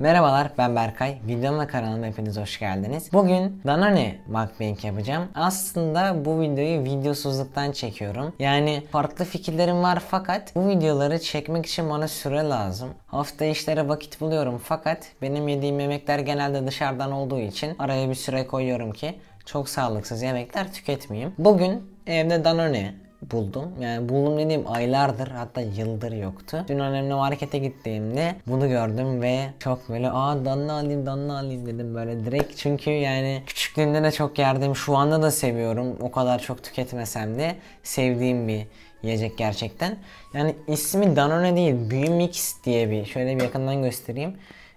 Merhabalar ben Berkay. Videomla kanalıma hepiniz hoş geldiniz. Bugün Danone mukbang yapacağım. Aslında bu videoyu videosuzluktan çekiyorum. Yani farklı fikirlerim var fakat bu videoları çekmek için bana süre lazım. Hafta işlere vakit buluyorum fakat benim yediğim yemekler genelde dışarıdan olduğu için araya bir süre koyuyorum ki çok sağlıksız yemekler tüketmeyeyim. Bugün evde Danone buldum. Yani buldum dediğim aylardır hatta yıldır yoktu. Dün önemli markete gittiğimde bunu gördüm ve çok böyle aa danla alayım danla alayım dedim böyle direkt. Çünkü yani küçüklüğümde de çok yerdim. Şu anda da seviyorum. O kadar çok tüketmesem de sevdiğim bir yiyecek gerçekten. Yani ismi Danone değil Büyümix diye bir şöyle bir yakından göstereyim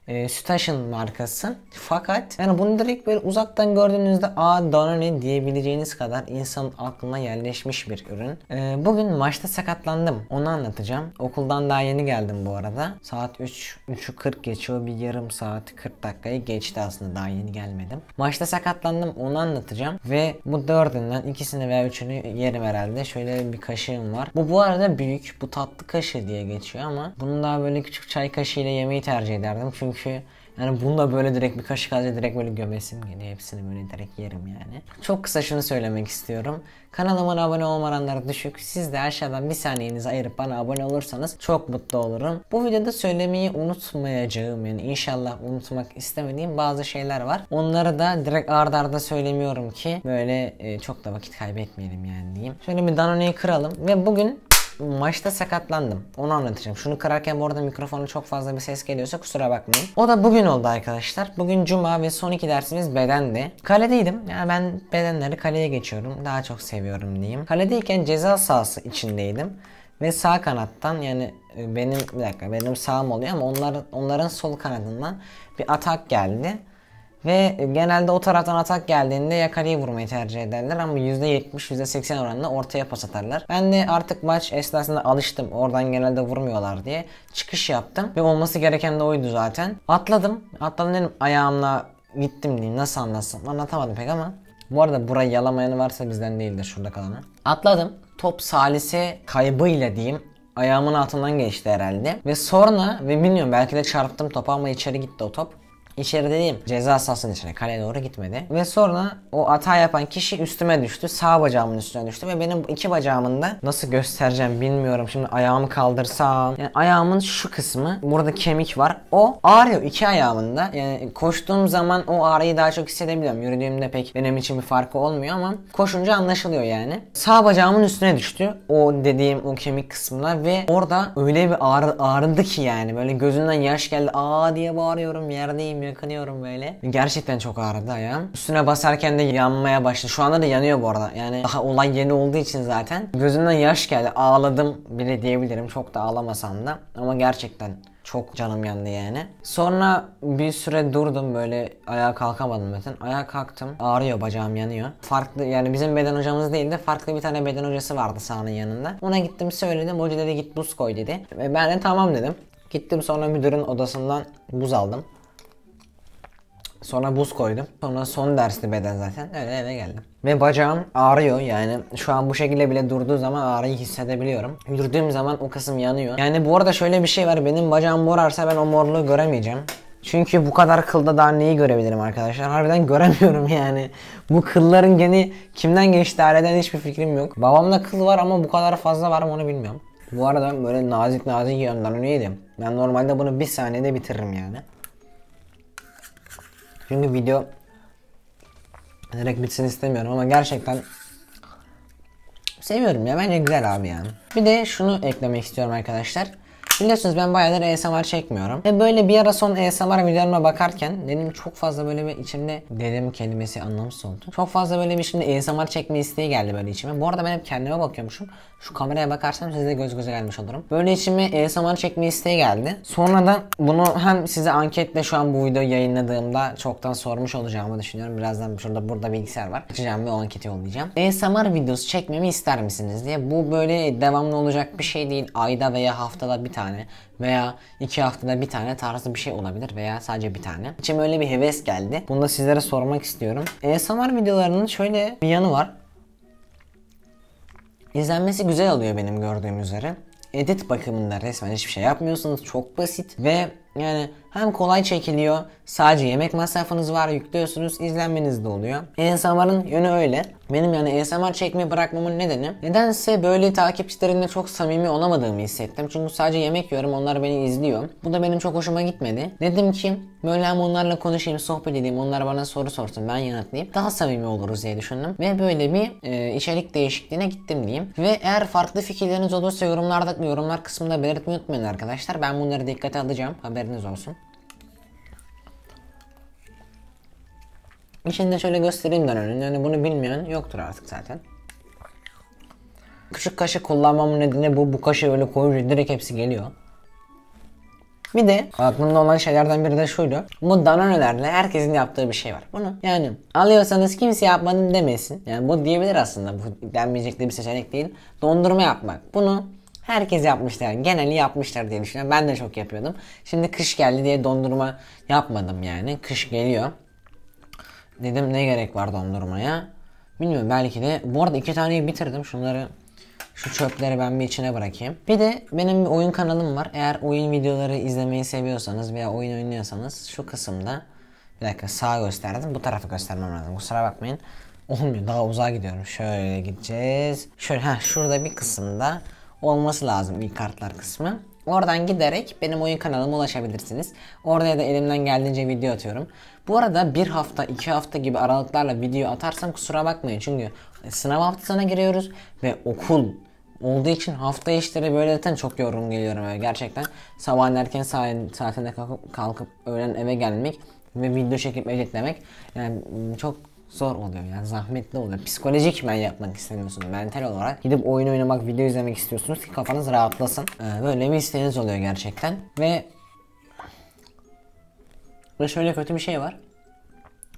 e, Station markası. Fakat yani bunu direkt böyle uzaktan gördüğünüzde a Danone diyebileceğiniz kadar insanın aklına yerleşmiş bir ürün. E, bugün maçta sakatlandım. Onu anlatacağım. Okuldan daha yeni geldim bu arada. Saat 3, 3'ü 40 geçiyor. Bir yarım saat 40 dakikayı geçti aslında daha yeni gelmedim. Maçta sakatlandım onu anlatacağım. Ve bu dördünden ikisini veya üçünü yerim herhalde. Şöyle bir kaşığım var. Bu bu arada büyük. Bu tatlı kaşığı diye geçiyor ama bunu daha böyle küçük çay kaşığıyla yemeyi tercih ederdim. Çünkü çünkü. Yani bunu da böyle direkt bir kaşık alınca direkt böyle gömesim geliyor. Hepsini böyle direkt yerim yani. Çok kısa şunu söylemek istiyorum. Kanalıma abone olmayanlar düşük. Siz de aşağıdan bir saniyenizi ayırıp bana abone olursanız çok mutlu olurum. Bu videoda söylemeyi unutmayacağım yani inşallah unutmak istemediğim bazı şeyler var. Onları da direkt ard arda söylemiyorum ki böyle e, çok da vakit kaybetmeyelim yani diyeyim. Şöyle bir Danone'yi kıralım ve bugün maçta sakatlandım. Onu anlatacağım. Şunu kırarken bu arada mikrofonu çok fazla bir ses geliyorsa kusura bakmayın. O da bugün oldu arkadaşlar. Bugün cuma ve son iki dersimiz bedendi. Kaledeydim. Yani ben bedenleri kaleye geçiyorum. Daha çok seviyorum diyeyim. Kaledeyken ceza sahası içindeydim. Ve sağ kanattan yani e, benim bir dakika benim sağım oluyor ama onların onların sol kanadından bir atak geldi. Ve genelde o taraftan atak geldiğinde yakaleyi vurmayı tercih ederler ama %70 %80 oranla ortaya pas atarlar. Ben de artık maç esnasında alıştım oradan genelde vurmuyorlar diye çıkış yaptım ve olması gereken de oydu zaten. Atladım atladım dedim ayağımla gittim diye nasıl anlatsam anlatamadım pek ama. Bu arada burayı yalamayanı varsa bizden değildir şurada kalanı. Atladım top salise kaybıyla diyeyim ayağımın altından geçti herhalde. Ve sonra ve bilmiyorum belki de çarptım topa ama içeri gitti o top. İçeri dediğim ceza sahasının içine kaleye doğru gitmedi. Ve sonra o hata yapan kişi üstüme düştü. Sağ bacağımın üstüne düştü ve benim iki bacağımın da nasıl göstereceğim bilmiyorum. Şimdi ayağımı kaldırsam. Yani ayağımın şu kısmı burada kemik var. O ağrıyor iki ayağımında. Yani koştuğum zaman o ağrıyı daha çok hissedebiliyorum. Yürüdüğümde pek benim için bir farkı olmuyor ama koşunca anlaşılıyor yani. Sağ bacağımın üstüne düştü. O dediğim o kemik kısmına ve orada öyle bir ağrı, ağrıdı ki yani. Böyle gözünden yaş geldi. Aa diye bağırıyorum yerdeyim ya yakınıyorum böyle. Gerçekten çok ağrıdı ayağım. Üstüne basarken de yanmaya başladı. Şu anda da yanıyor bu arada. Yani daha olay yeni olduğu için zaten. Gözümden yaş geldi. Ağladım bile diyebilirim. Çok da ağlamasam da. Ama gerçekten çok canım yandı yani. Sonra bir süre durdum böyle ayağa kalkamadım zaten. Ayağa kalktım. Ağrıyor bacağım yanıyor. Farklı yani bizim beden hocamız değil de farklı bir tane beden hocası vardı sahanın yanında. Ona gittim söyledim. Hoca dedi git buz koy dedi. Ve ben de tamam dedim. Gittim sonra müdürün odasından buz aldım. Sonra buz koydum. Sonra son dersli beden zaten. Öyle eve geldim. Ve bacağım ağrıyor yani. Şu an bu şekilde bile durduğu zaman ağrıyı hissedebiliyorum. Yürüdüğüm zaman o kısım yanıyor. Yani bu arada şöyle bir şey var. Benim bacağım morarsa ben o morluğu göremeyeceğim. Çünkü bu kadar kılda daha neyi görebilirim arkadaşlar? Harbiden göremiyorum yani. Bu kılların geni kimden geçti aileden hiçbir fikrim yok. Babamda kıl var ama bu kadar fazla var mı onu bilmiyorum. Bu arada böyle nazik nazik yanlarını önüydüm. Ben normalde bunu bir saniyede bitiririm yani. Çünkü video direkt bitsin istemiyorum ama gerçekten seviyorum ya bence güzel abi ya. Bir de şunu eklemek istiyorum arkadaşlar. Biliyorsunuz ben bayağıdır ASMR çekmiyorum. Ve böyle bir ara son ASMR videolarıma bakarken dedim çok fazla böyle bir içimde dedim kelimesi anlamsız oldu. Çok fazla böyle bir şimdi ASMR çekme isteği geldi böyle içime. Bu arada ben hep kendime bakıyormuşum. Şu kameraya bakarsam size göz göze gelmiş olurum. Böyle içime ASMR çekme isteği geldi. Sonra da bunu hem size anketle şu an bu video yayınladığımda çoktan sormuş olacağımı düşünüyorum. Birazdan şurada burada bilgisayar var. Açacağım ve o anketi yollayacağım. ASMR videosu çekmemi ister misiniz diye. Bu böyle devamlı olacak bir şey değil. Ayda veya haftada bir tane tane veya iki haftada bir tane tarzı bir şey olabilir veya sadece bir tane. İçime öyle bir heves geldi. Bunu da sizlere sormak istiyorum. ASMR videolarının şöyle bir yanı var. İzlenmesi güzel oluyor benim gördüğüm üzere. Edit bakımında resmen hiçbir şey yapmıyorsunuz. Çok basit ve yani hem kolay çekiliyor, sadece yemek masrafınız var, yüklüyorsunuz, izlenmeniz de oluyor. ASMR'ın yönü öyle. Benim yani ASMR çekmeyi bırakmamın nedeni nedense böyle takipçilerimle çok samimi olamadığımı hissettim. Çünkü sadece yemek yiyorum, onlar beni izliyor. Bu da benim çok hoşuma gitmedi. Dedim ki böyle hem onlarla konuşayım, sohbet edeyim, onlar bana soru sorsun, ben yanıtlayayım. Daha samimi oluruz diye düşündüm. Ve böyle bir e, içerik değişikliğine gittim diyeyim. Ve eğer farklı fikirleriniz olursa yorumlarda yorumlar kısmında belirtmeyi unutmayın arkadaşlar. Ben bunları dikkate alacağım. Haberiniz olsun. İçini de şöyle göstereyim ben dönerin. Yani bunu bilmeyen yoktur artık zaten. Küçük kaşık kullanmamın nedeni bu. Bu kaşığı öyle koyunca direkt hepsi geliyor. Bir de aklımda olan şeylerden biri de şuydu. Bu Danone'lerle herkesin yaptığı bir şey var. Bunu yani alıyorsanız kimse yapmadım demesin. Yani bu diyebilir aslında. Bu denmeyecek de bir seçenek değil. Dondurma yapmak. Bunu herkes yapmışlar. Geneli yapmışlar diye düşünüyorum. Ben de çok yapıyordum. Şimdi kış geldi diye dondurma yapmadım yani. Kış geliyor. Dedim ne gerek var dondurmaya. Bilmiyorum belki de. Bu arada iki taneyi bitirdim. Şunları şu çöpleri ben bir içine bırakayım. Bir de benim bir oyun kanalım var. Eğer oyun videoları izlemeyi seviyorsanız veya oyun oynuyorsanız şu kısımda bir dakika sağ gösterdim. Bu tarafı göstermem lazım. Kusura bakmayın. Olmuyor. Daha uzağa gidiyorum. Şöyle gideceğiz. Şöyle ha şurada bir kısımda olması lazım ilk kartlar kısmı. Oradan giderek benim oyun kanalıma ulaşabilirsiniz. Oraya da elimden geldiğince video atıyorum. Bu arada bir hafta, iki hafta gibi aralıklarla video atarsam kusura bakmayın. Çünkü e, sınav haftasına giriyoruz ve okul olduğu için hafta işleri böyle zaten çok yorgun geliyorum eve gerçekten. Sabahın erken saatinde kalkıp, kalkıp öğlen eve gelmek ve video çekip editlemek yani çok zor oluyor yani zahmetli oluyor. Psikolojik ben yapmak istemiyorsun mental olarak. Gidip oyun oynamak, video izlemek istiyorsunuz ki kafanız rahatlasın. Ee, böyle bir isteğiniz oluyor gerçekten. Ve ve şöyle kötü bir şey var.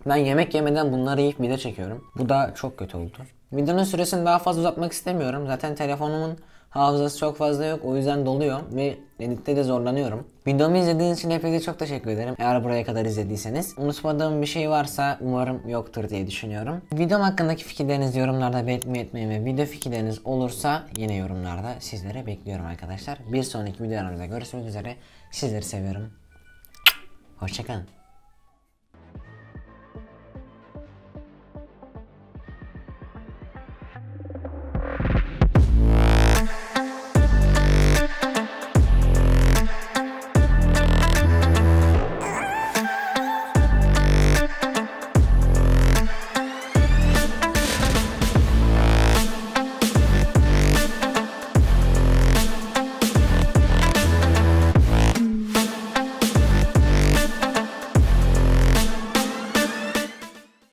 Ben yemek yemeden bunları yiyip video çekiyorum. Bu da çok kötü oldu. Videonun süresini daha fazla uzatmak istemiyorum. Zaten telefonumun Hafızası çok fazla yok o yüzden doluyor ve editte de zorlanıyorum. Videomu izlediğiniz için hepinize çok teşekkür ederim. Eğer buraya kadar izlediyseniz. Unutmadığım bir şey varsa umarım yoktur diye düşünüyorum. Videom hakkındaki fikirlerinizi yorumlarda belirtmeyi etmeyi ve video fikirleriniz olursa yine yorumlarda sizlere bekliyorum arkadaşlar. Bir sonraki videolarımızda görüşmek üzere. Sizleri seviyorum. Hoşçakalın.